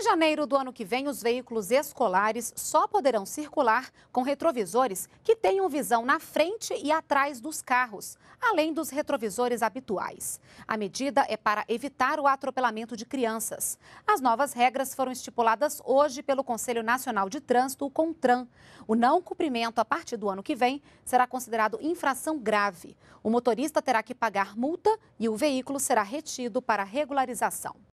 Em janeiro do ano que vem, os veículos escolares só poderão circular com retrovisores que tenham visão na frente e atrás dos carros, além dos retrovisores habituais. A medida é para evitar o atropelamento de crianças. As novas regras foram estipuladas hoje pelo Conselho Nacional de Trânsito, o CONTRAN. O não cumprimento a partir do ano que vem será considerado infração grave. O motorista terá que pagar multa e o veículo será retido para regularização.